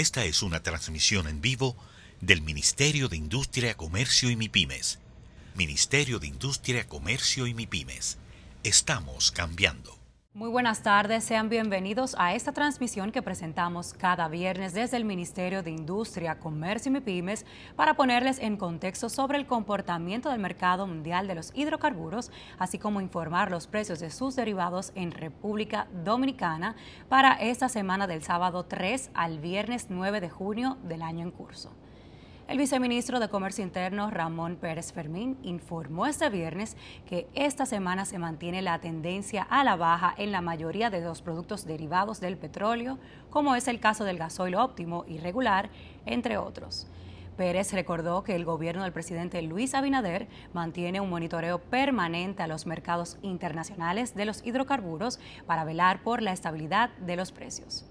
Esta es una transmisión en vivo del Ministerio de Industria, Comercio y MIPIMES. Ministerio de Industria, Comercio y MIPIMES. Estamos cambiando. Muy buenas tardes, sean bienvenidos a esta transmisión que presentamos cada viernes desde el Ministerio de Industria, Comercio y MIPIMES para ponerles en contexto sobre el comportamiento del mercado mundial de los hidrocarburos, así como informar los precios de sus derivados en República Dominicana para esta semana del sábado 3 al viernes 9 de junio del año en curso. El viceministro de Comercio Interno, Ramón Pérez Fermín, informó este viernes que esta semana se mantiene la tendencia a la baja en la mayoría de los productos derivados del petróleo, como es el caso del gasoil óptimo y regular, entre otros. Pérez recordó que el gobierno del presidente Luis Abinader mantiene un monitoreo permanente a los mercados internacionales de los hidrocarburos para velar por la estabilidad de los precios.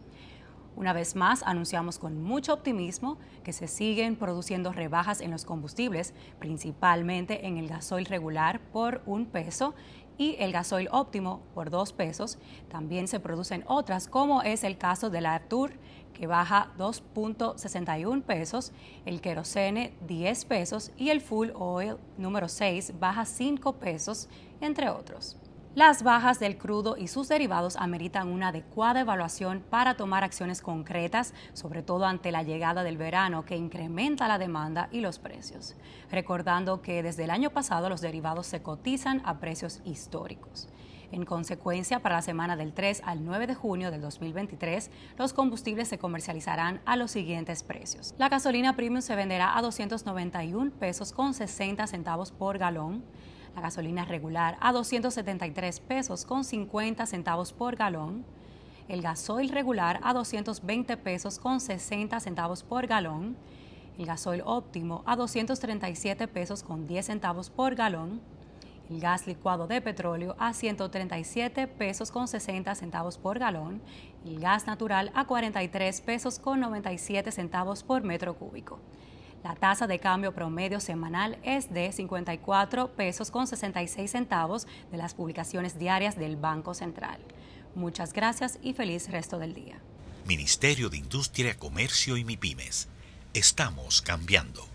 Una vez más, anunciamos con mucho optimismo que se siguen produciendo rebajas en los combustibles, principalmente en el gasoil regular por un peso y el gasoil óptimo por dos pesos. También se producen otras, como es el caso de la Artur, que baja 2.61 pesos, el querosene 10 pesos y el full oil número 6 baja 5 pesos, entre otros. Las bajas del crudo y sus derivados ameritan una adecuada evaluación para tomar acciones concretas, sobre todo ante la llegada del verano que incrementa la demanda y los precios. Recordando que desde el año pasado los derivados se cotizan a precios históricos. En consecuencia, para la semana del 3 al 9 de junio del 2023, los combustibles se comercializarán a los siguientes precios. La gasolina premium se venderá a 291 pesos con 60 centavos por galón la gasolina regular a 273 pesos con 50 centavos por galón, el gasoil regular a 220 pesos con 60 centavos por galón, el gasoil óptimo a 237 pesos con 10 centavos por galón, el gas licuado de petróleo a 137 pesos con 60 centavos por galón el gas natural a 43 pesos con 97 centavos por metro cúbico. La tasa de cambio promedio semanal es de 54 pesos con 66 centavos de las publicaciones diarias del Banco Central. Muchas gracias y feliz resto del día. Ministerio de Industria, Comercio y MIPIMES. Estamos cambiando.